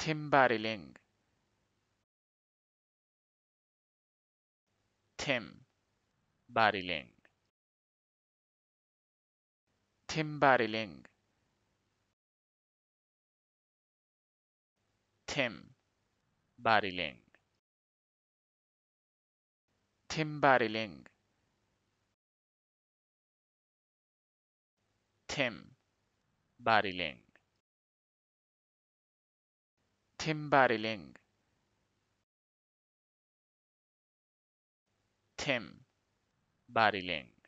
Timbareling. Tim Bariling Tim Bariling Tim Bariling Tim Bariling Tim Bariling Timbareling. Timbareling.